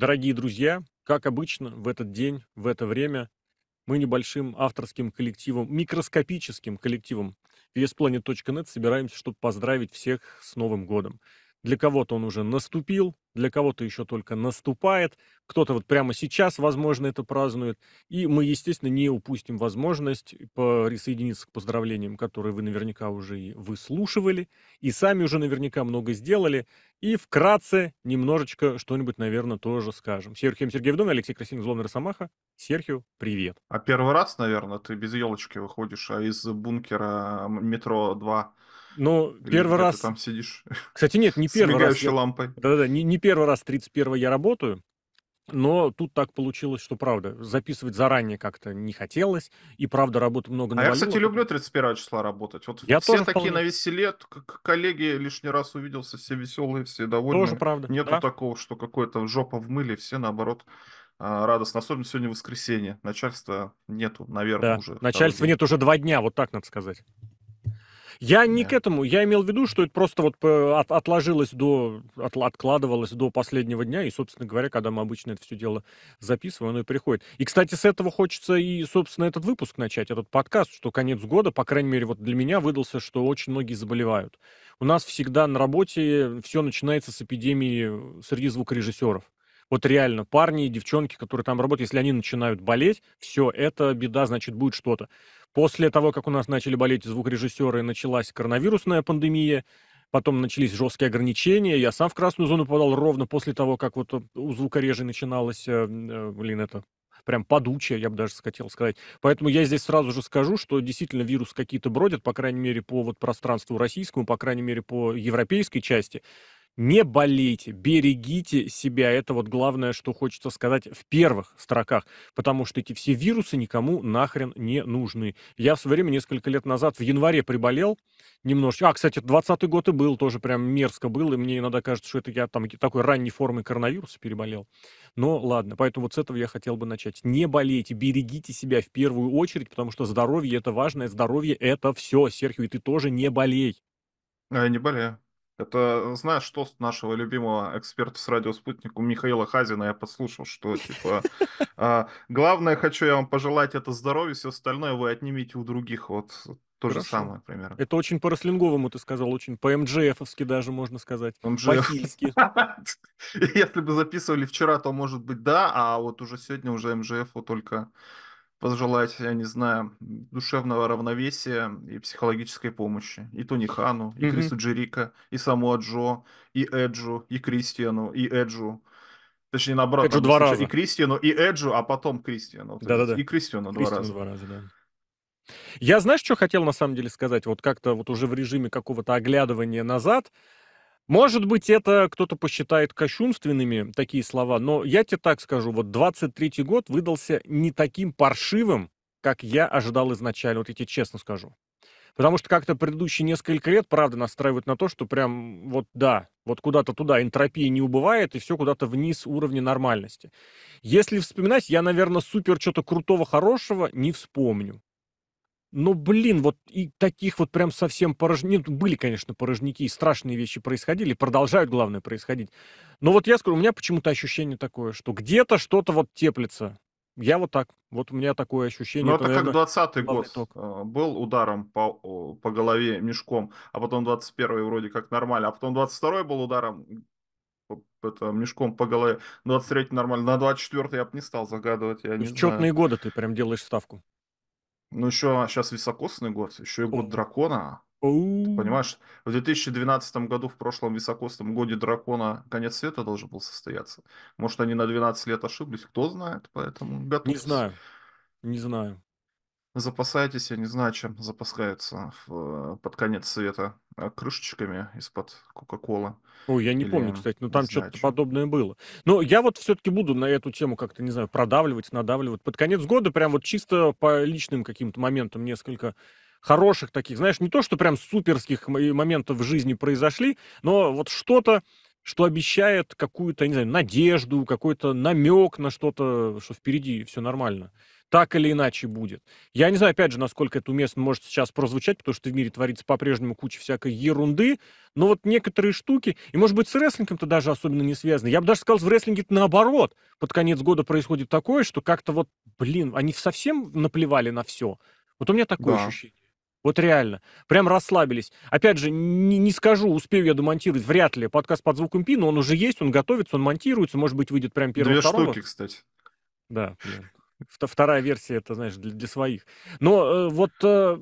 Дорогие друзья, как обычно, в этот день, в это время мы небольшим авторским коллективом, микроскопическим коллективом VSplanet.net собираемся, чтобы поздравить всех с Новым годом. Для кого-то он уже наступил, для кого-то еще только наступает. Кто-то вот прямо сейчас, возможно, это празднует. И мы, естественно, не упустим возможность присоединиться к поздравлениям, которые вы наверняка уже и выслушивали, и сами уже наверняка много сделали. И вкратце немножечко что-нибудь, наверное, тоже скажем. Серхием Сергеев Дон, Алексей Красин, Зломер Самаха. Серхио, привет. А первый раз, наверное, ты без елочки выходишь, а из бункера метро 2 но ну, Или первый раз... там сидишь. Кстати, нет, не первый раз. Я... лампой. Да-да, не, не первый раз 31 я работаю. Но тут так получилось, что правда, записывать заранее как-то не хотелось, и правда работы много навалило. А я, кстати, люблю 31 числа работать. Вот я все тоже такие вполне... на веселе, коллеги лишний раз увиделся, все веселые, все довольны. Тоже правда. Нету да? такого, что какой-то жопа в мыле, все наоборот а, радостно. Особенно сегодня воскресенье. Начальства нету, наверное, да. уже. Начальства нет уже два дня, вот так надо сказать. Я не к этому, я имел в виду, что это просто вот э, отложилось до, от, откладывалось до последнего дня, и, собственно говоря, когда мы обычно это все дело записываем, оно и приходит. И, кстати, с этого хочется и, собственно, этот выпуск начать, этот подкаст, что конец года, по крайней мере, вот для меня выдался, что очень многие заболевают. У нас всегда на работе все начинается с эпидемии э, среди звукорежиссеров. Вот реально, парни и девчонки, которые там работают, если они начинают болеть, все, это беда, значит, будет что-то. После того, как у нас начали болеть звукорежиссеры, началась коронавирусная пандемия, потом начались жесткие ограничения. Я сам в красную зону попадал ровно после того, как вот э, у звукорежей начиналось, э, э, блин, это прям подучая, я бы даже хотел сказать. Поэтому я здесь сразу же скажу, что действительно вирус какие-то бродят, по крайней мере, по вот пространству российскому, по крайней мере, по европейской части не болейте, берегите себя. Это вот главное, что хочется сказать в первых строках, потому что эти все вирусы никому нахрен не нужны. Я в свое время несколько лет назад в январе приболел немножечко. А, кстати, 20 год и был, тоже прям мерзко был, и мне иногда кажется, что это я там такой ранней формой коронавируса переболел. Но ладно, поэтому вот с этого я хотел бы начать. Не болейте, берегите себя в первую очередь, потому что здоровье это важное, здоровье это все. Серхио, и ты тоже не болей. А я не болею. Это, знаешь, что с нашего любимого эксперта с Радиоспутником Михаила Хазина я подслушал, что, типа, а, главное, хочу я вам пожелать это здоровье, все остальное вы отнимите у других. Вот то же самое примерно. Это очень по-рослинговому ты сказал, очень по-МДЖФовски даже можно сказать. По-хильски. Если бы записывали вчера, то может быть да, а вот уже сегодня уже МЖФ только пожелать, я не знаю, душевного равновесия и психологической помощи. И Тони Хану, и mm-hmm. Крису Джерика, и саму Джо, и Эджу, и Кристиану, и Эджу. Точнее, наоборот, Эджу два раза. и Кристиану, и Эджу, а потом Кристиану. Да-да-да. И Кристиану, Кристиану два раза. Два раза да. Я знаешь, что хотел на самом деле сказать? Вот как-то вот уже в режиме какого-то оглядывания назад – может быть, это кто-то посчитает кощунственными такие слова, но я тебе так скажу, вот 23-й год выдался не таким паршивым, как я ожидал изначально, вот я тебе честно скажу. Потому что как-то предыдущие несколько лет, правда, настраивают на то, что прям вот да, вот куда-то туда энтропия не убывает, и все куда-то вниз уровня нормальности. Если вспоминать, я, наверное, супер что-то крутого, хорошего не вспомню. Но, ну, блин, вот и таких вот прям совсем порожней... Нет, были, конечно, порожники, и страшные вещи происходили, продолжают, главное, происходить. Но вот я скажу, у меня почему-то ощущение такое, что где-то что-то вот теплится. Я вот так, вот у меня такое ощущение. Ну, это, наверное, как 20-й год ток. А, был ударом по, по голове мешком, а потом 21-й вроде как нормально, а потом 22-й был ударом это, мешком по голове, 23-й нормально, на 24-й я бы не стал загадывать, я не В знаю. четные годы ты прям делаешь ставку. Ну, еще сейчас високосный год, еще и год дракона. Ты понимаешь, в 2012 году, в прошлом високосном годе дракона конец света должен был состояться. Может, они на 12 лет ошиблись, кто знает, поэтому готовься. Не знаю, не знаю. Запасайтесь, я не знаю, чем запасается в, э, под конец света а, крышечками из-под Кока-Колы. Ну, я не Или, помню, кстати, но там что-то чем. подобное было. Но я вот все-таки буду на эту тему как-то, не знаю, продавливать, надавливать. Под конец года прям вот чисто по личным каким-то моментам несколько хороших таких, знаешь, не то, что прям суперских моментов в жизни произошли, но вот что-то, что обещает какую-то, не знаю, надежду, какой-то намек на что-то, что впереди все нормально так или иначе будет. Я не знаю, опять же, насколько это уместно может сейчас прозвучать, потому что в мире творится по-прежнему куча всякой ерунды, но вот некоторые штуки, и, может быть, с рестлингом-то даже особенно не связаны. Я бы даже сказал, в рестлинге наоборот. Под конец года происходит такое, что как-то вот, блин, они совсем наплевали на все. Вот у меня такое да. ощущение. Вот реально. Прям расслабились. Опять же, не, не скажу, успею я домонтировать, вряд ли. Подкаст под звуком пи, но он уже есть, он готовится, он монтируется, может быть, выйдет прям первым Две второго. штуки, кстати. Да. Блин. Вторая версия, это, знаешь, для, для своих. Но э, вот э,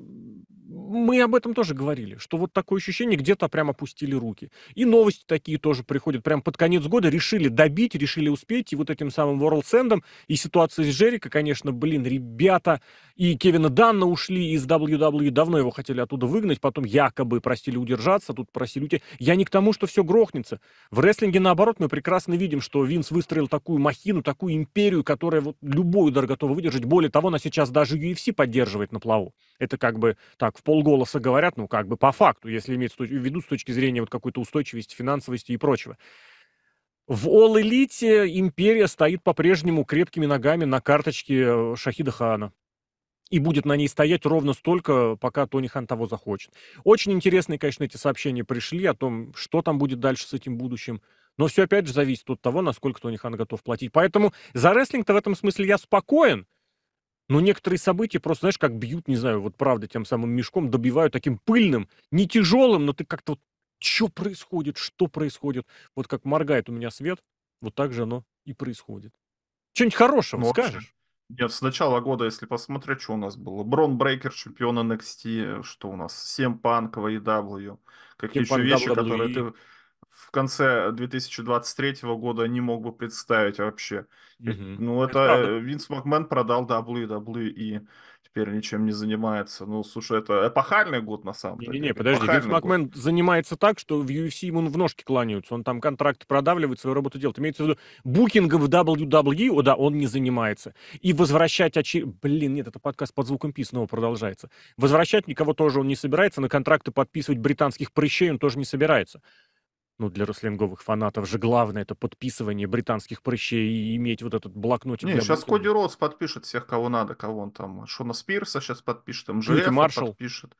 мы об этом тоже говорили, что вот такое ощущение, где-то прям опустили руки. И новости такие тоже приходят. Прям под конец года решили добить, решили успеть. И вот этим самым World Send и ситуация с Джерика, конечно, блин, ребята и Кевина Данна ушли из WWE. Давно его хотели оттуда выгнать. Потом якобы просили удержаться, тут просили уйти. Я не к тому, что все грохнется. В рестлинге, наоборот, мы прекрасно видим, что Винс выстроил такую махину, такую империю, которая вот любой удар готова выдержать. Более того, она сейчас даже UFC поддерживает на плаву. Это как бы так, в полголоса говорят, ну, как бы по факту, если иметь в виду с точки зрения вот какой-то устойчивости, финансовости и прочего. В All Elite империя стоит по-прежнему крепкими ногами на карточке э, Шахида Хана. И будет на ней стоять ровно столько, пока Тони Хан того захочет. Очень интересные, конечно, эти сообщения пришли о том, что там будет дальше с этим будущим. Но все, опять же, зависит от того, насколько Тони Хан готов платить. Поэтому за рестлинг-то в этом смысле я спокоен. Но некоторые события просто, знаешь, как бьют, не знаю, вот правда, тем самым мешком добивают таким пыльным, не тяжелым, но ты как-то вот, что происходит, что происходит. Вот как моргает у меня свет, вот так же оно и происходит. Что-нибудь хорошего ну, скажешь? Нет, с начала года, если посмотреть, что у нас было. Брон Брейкер, чемпион NXT, что у нас? Семь e Панк, AEW. Какие еще вещи, WWE. которые ты в конце 2023 года не мог бы представить вообще. Mm-hmm. Ну, это, это э, Винс Макмен продал WWE, теперь ничем не занимается. Ну, слушай, это эпохальный год на самом деле. Не-не-не, подожди, эпохальный Винс Макмен год. занимается так, что в UFC ему в ножки кланяются, он там контракты продавливает, свою работу делает. Имеется в виду, букингом в WWE, о да, он не занимается. И возвращать очи... Блин, нет, это подкаст под звуком пи снова продолжается. Возвращать никого тоже он не собирается, на контракты подписывать британских прыщей он тоже не собирается ну, для рослинговых фанатов же главное это подписывание британских прыщей и иметь вот этот блокнотик. Не, сейчас блокнот. Коди Роуз подпишет всех, кого надо, кого он там, Шона Спирса сейчас подпишет, МЖФ подпишет.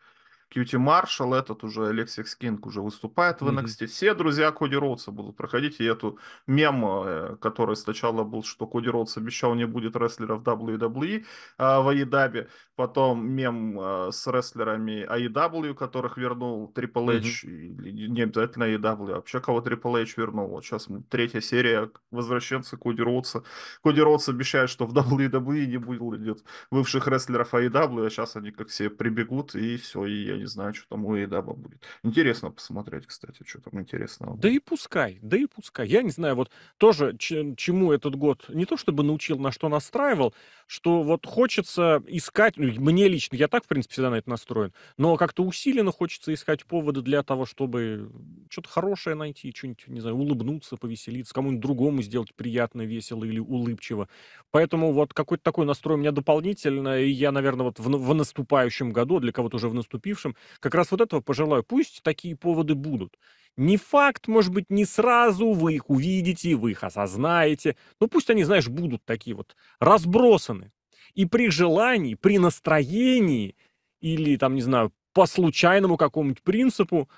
Кьюти Маршал этот уже Алексис Кинг уже выступает в NXT. Mm-hmm. Все друзья Коди Роудса будут проходить. И эту мем, э, который сначала был, что Коди Роудс обещал не будет рестлеров WWE а, в AEW, э, потом мем а, с рестлерами AEW, которых вернул Triple H, mm-hmm. не обязательно AEW, а вообще кого Triple H вернул. Вот сейчас третья серия «Возвращенцы Коди Роудса». Коди Роудс обещает, что в WWE не будет бывших рестлеров AEW, а сейчас они как все прибегут, и все, и не знаю, что там у Эйдаба будет. Интересно посмотреть, кстати, что там интересного. Будет. Да и пускай, да и пускай. Я не знаю, вот тоже чему этот год не то чтобы научил, на что настраивал, что вот хочется искать, ну, мне лично, я так, в принципе, всегда на это настроен, но как-то усиленно хочется искать поводы для того, чтобы что-то хорошее найти, что-нибудь, не знаю, улыбнуться, повеселиться, кому-нибудь другому сделать приятно, весело или улыбчиво. Поэтому вот какой-то такой настрой у меня дополнительно, и я, наверное, вот в, в наступающем году, для кого-то уже в наступившем, дальнейшем. Как раз вот этого пожелаю. Пусть такие поводы будут. Не факт, может быть, не сразу вы их увидите, вы их осознаете. Но пусть они, знаешь, будут такие вот разбросаны. И при желании, при настроении или, там, не знаю, по случайному какому-нибудь принципу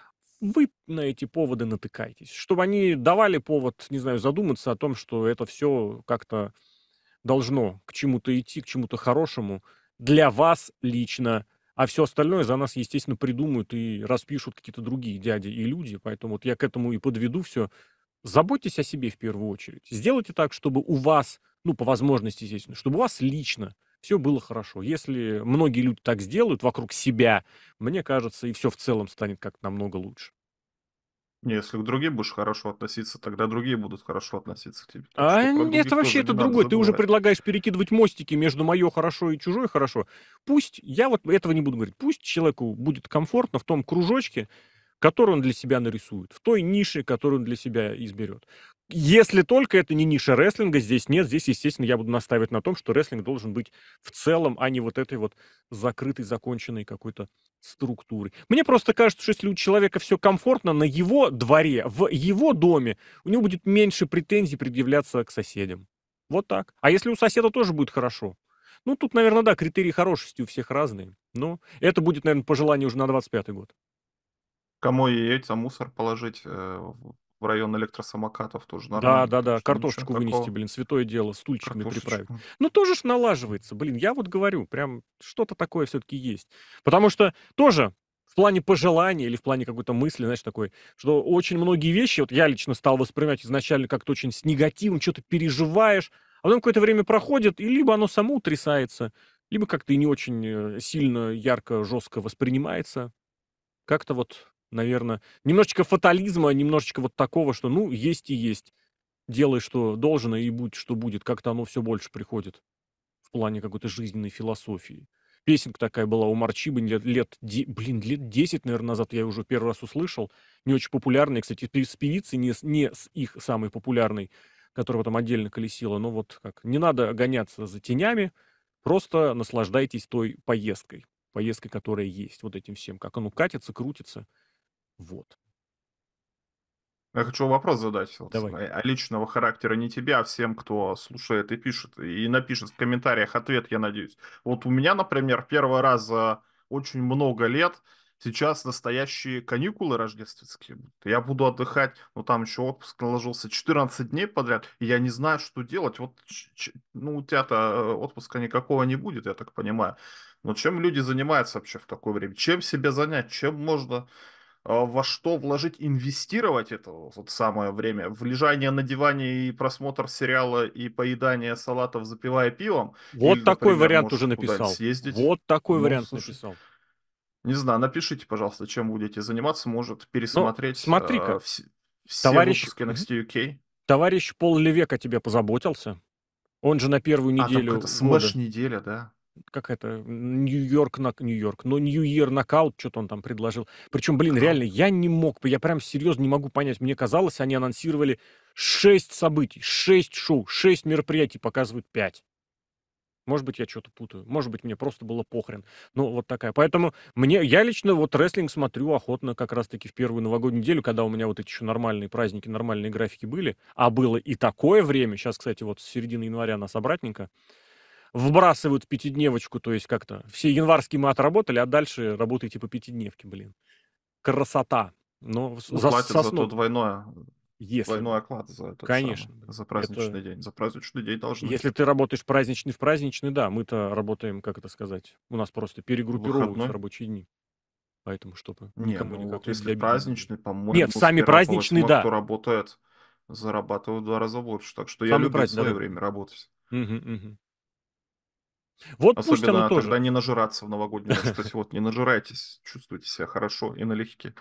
вы на эти поводы натыкаетесь, чтобы они давали повод, не знаю, задуматься о том, что это все как-то должно к чему-то идти, к чему-то хорошему для вас лично а все остальное за нас, естественно, придумают и распишут какие-то другие дяди и люди. Поэтому вот я к этому и подведу все. Заботьтесь о себе в первую очередь. Сделайте так, чтобы у вас, ну, по возможности, естественно, чтобы у вас лично все было хорошо. Если многие люди так сделают вокруг себя, мне кажется, и все в целом станет как-то намного лучше. Если к другим будешь хорошо относиться, тогда другие будут хорошо относиться к тебе. А это вообще это другое. Ты уже предлагаешь перекидывать мостики между мое хорошо и чужое хорошо. Пусть, я вот этого не буду говорить, пусть человеку будет комфортно в том кружочке, который он для себя нарисует, в той нише, которую он для себя изберет. Если только это не ниша рестлинга, здесь нет. Здесь, естественно, я буду настаивать на том, что рестлинг должен быть в целом, а не вот этой вот закрытой, законченной какой-то структурой. Мне просто кажется, что если у человека все комфортно на его дворе, в его доме, у него будет меньше претензий предъявляться к соседям. Вот так. А если у соседа тоже будет хорошо? Ну, тут, наверное, да, критерии хорошести у всех разные. Но это будет, наверное, пожелание уже на 25-й год. Кому яйца мусор положить э, в район электросамокатов тоже нормально. Да, да, да, картошечку вынести, такого. блин, святое дело, стульчиками приправить. Ну, тоже ж налаживается, блин, я вот говорю, прям что-то такое все-таки есть. Потому что тоже в плане пожелания или в плане какой-то мысли, знаешь, такой, что очень многие вещи, вот я лично стал воспринимать изначально как-то очень с негативом, что-то переживаешь, а потом какое-то время проходит, и либо оно само утрясается, либо как-то и не очень э, сильно, ярко, жестко воспринимается. Как-то вот наверное, немножечко фатализма, немножечко вот такого, что, ну, есть и есть. Делай, что должно, и будь, что будет. Как-то оно все больше приходит в плане какой-то жизненной философии. Песенка такая была у Марчибы лет, лет, блин, лет 10, наверное, назад я уже первый раз услышал. Не очень популярная, кстати, с певицей, не, не с их самой популярной, которая там отдельно колесила. Но вот как, не надо гоняться за тенями, просто наслаждайтесь той поездкой, поездкой, которая есть, вот этим всем, как оно катится, крутится – вот. Я хочу вопрос задать, собственно. Давай. А личного характера не тебя, а всем, кто слушает и пишет. И напишет в комментариях ответ, я надеюсь. Вот у меня, например, первый раз за очень много лет сейчас настоящие каникулы рождественские. Я буду отдыхать, но ну, там еще отпуск наложился 14 дней подряд, и я не знаю, что делать. Вот, ну, у тебя-то э, отпуска никакого не будет, я так понимаю. Но чем люди занимаются вообще в такое время? Чем себя занять? Чем можно а, во что вложить, инвестировать это вот самое время, в лежание на диване и просмотр сериала и поедание салатов, запивая пивом. Вот или, такой например, вариант уже написал. Съездить. Вот такой ну, вариант слушай, написал. Не знаю, напишите, пожалуйста, чем будете заниматься, может ну, пересмотреть. Ну, смотри-ка, э, вс- все товарищ... выпуски NXT UK. Товарищ Пол Левека тебе позаботился. Он же на первую неделю. А, там года. смэш неделя, да? как это, Нью-Йорк, на, Нью-Йорк, но Нью-Йор накал, что-то он там предложил. Причем, блин, реально, я не мог, я прям серьезно не могу понять. Мне казалось, они анонсировали шесть событий, шесть шоу, шесть мероприятий, показывают пять. Может быть, я что-то путаю. Может быть, мне просто было похрен. Ну, вот такая. Поэтому мне, я лично вот рестлинг смотрю охотно как раз-таки в первую новогоднюю неделю, когда у меня вот эти еще нормальные праздники, нормальные графики были. А было и такое время. Сейчас, кстати, вот с середины января нас обратненько вбрасывают пятидневочку, то есть как-то все январские мы отработали, а дальше работаете по пятидневке, блин. Красота. Но ну, за, платят за то двойное. Э, если... Двойной оклад за этот, Конечно. Самый, за праздничный это... день. За праздничный день должны. Если ты работаешь праздничный в праздничный, да, мы-то работаем, как это сказать, у нас просто перегруппировываются Выходной? рабочие дни. Поэтому чтобы не, никому ну, никак вот если праздничный, по-моему, Нет, сами праздничные, да. кто работает, зарабатывают в два раза больше. Так что сами я люблю праздник, свое да. время работать. Угу, угу. Вот Особенно пусть оно тоже. тогда не нажираться в новогоднюю ночь. То есть вот не нажирайтесь, чувствуйте себя хорошо и налегке.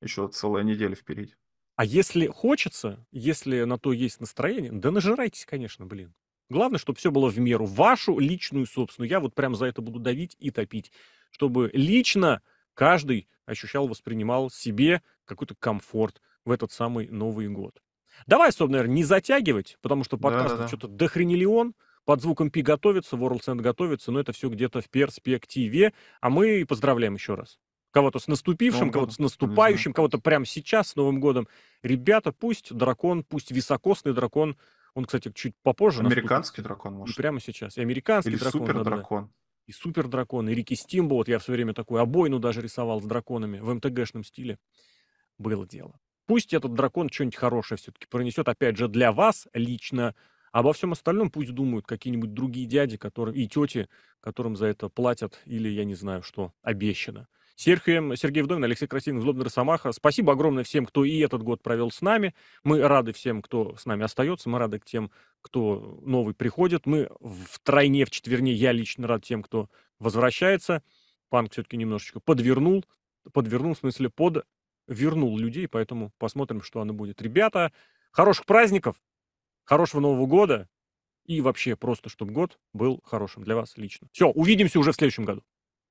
Еще целая неделя впереди. А если хочется, если на то есть настроение, да нажирайтесь, конечно, блин. Главное, чтобы все было в меру. Вашу личную, собственную. Я вот прям за это буду давить и топить. Чтобы лично каждый ощущал, воспринимал себе какой-то комфорт в этот самый Новый год. Давай, собственно, наверное, не затягивать, потому что подкаст да, да, да. что-то дохренелион. Под звуком Пи готовится, World Send готовится, но это все где-то в перспективе. А мы поздравляем еще раз. Кого-то с наступившим, кого-то с наступающим, кого-то прямо сейчас, с Новым годом. Ребята, пусть дракон, пусть високосный дракон, он, кстати, чуть попозже Американский наступит. дракон, может. И прямо сейчас. И американский Или дракон. супер дракон. Да, да и Супер Дракон, и Рики Стимбо. Вот я все время такую обойну даже рисовал с драконами в МТГшном стиле. Было дело. Пусть этот дракон что-нибудь хорошее все-таки пронесет, опять же, для вас лично, а обо всем остальном пусть думают какие-нибудь другие дяди которые, и тети, которым за это платят или, я не знаю, что обещано. Сергей, Сергей Вдовин, Алексей Красивин, Злобный Росомаха. Спасибо огромное всем, кто и этот год провел с нами. Мы рады всем, кто с нами остается. Мы рады к тем, кто новый приходит. Мы в тройне, в четверне, я лично рад тем, кто возвращается. Панк все-таки немножечко подвернул, подвернул, в смысле, подвернул людей, поэтому посмотрим, что оно будет. Ребята, хороших праздников! Хорошего Нового года. И вообще просто, чтобы год был хорошим для вас лично. Все, увидимся уже в следующем году.